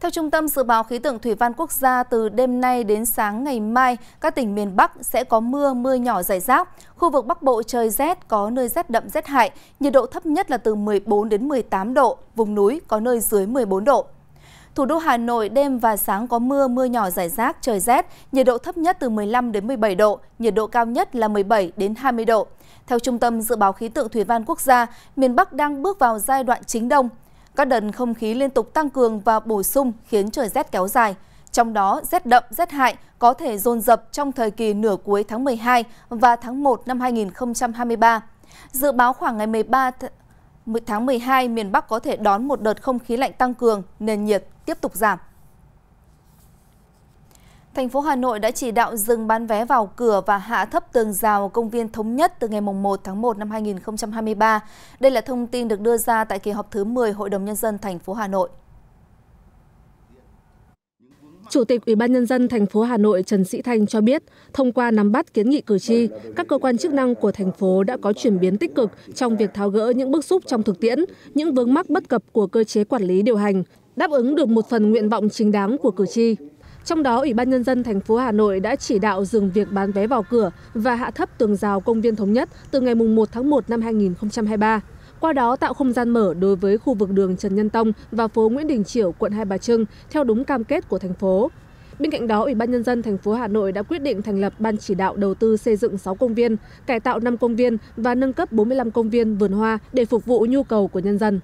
Theo Trung tâm Dự báo Khí tượng Thủy văn Quốc gia, từ đêm nay đến sáng ngày mai, các tỉnh miền Bắc sẽ có mưa, mưa nhỏ rải rác. Khu vực Bắc Bộ trời rét, có nơi rét đậm rét hại, nhiệt độ thấp nhất là từ 14 đến 18 độ, vùng núi có nơi dưới 14 độ. Thủ đô Hà Nội đêm và sáng có mưa, mưa nhỏ rải rác, trời rét, nhiệt độ thấp nhất từ 15 đến 17 độ, nhiệt độ cao nhất là 17 đến 20 độ. Theo Trung tâm Dự báo Khí tượng Thủy văn Quốc gia, miền Bắc đang bước vào giai đoạn chính đông. Các đợt không khí liên tục tăng cường và bổ sung khiến trời rét kéo dài. Trong đó, rét đậm, rét hại có thể dồn dập trong thời kỳ nửa cuối tháng 12 và tháng 1 năm 2023. Dự báo khoảng ngày 13 tháng 12, miền Bắc có thể đón một đợt không khí lạnh tăng cường, nền nhiệt tiếp tục giảm. Thành phố Hà Nội đã chỉ đạo dừng bán vé vào cửa và hạ thấp tường rào công viên thống nhất từ ngày 1 tháng 1 năm 2023. Đây là thông tin được đưa ra tại kỳ họp thứ 10 Hội đồng Nhân dân thành phố Hà Nội. Chủ tịch Ủy ban nhân dân thành phố Hà Nội Trần Sĩ Thanh cho biết, thông qua nắm bắt kiến nghị cử tri, các cơ quan chức năng của thành phố đã có chuyển biến tích cực trong việc tháo gỡ những bức xúc trong thực tiễn, những vướng mắc bất cập của cơ chế quản lý điều hành, đáp ứng được một phần nguyện vọng chính đáng của cử tri trong đó ủy ban nhân dân thành phố hà nội đã chỉ đạo dừng việc bán vé vào cửa và hạ thấp tường rào công viên thống nhất từ ngày 1 tháng 1 năm 2023 qua đó tạo không gian mở đối với khu vực đường trần nhân tông và phố nguyễn đình triều quận hai bà trưng theo đúng cam kết của thành phố bên cạnh đó ủy ban nhân dân thành phố hà nội đã quyết định thành lập ban chỉ đạo đầu tư xây dựng sáu công viên cải tạo năm công viên và nâng cấp bốn mươi năm công viên vườn hoa để phục vụ nhu cầu của nhân dân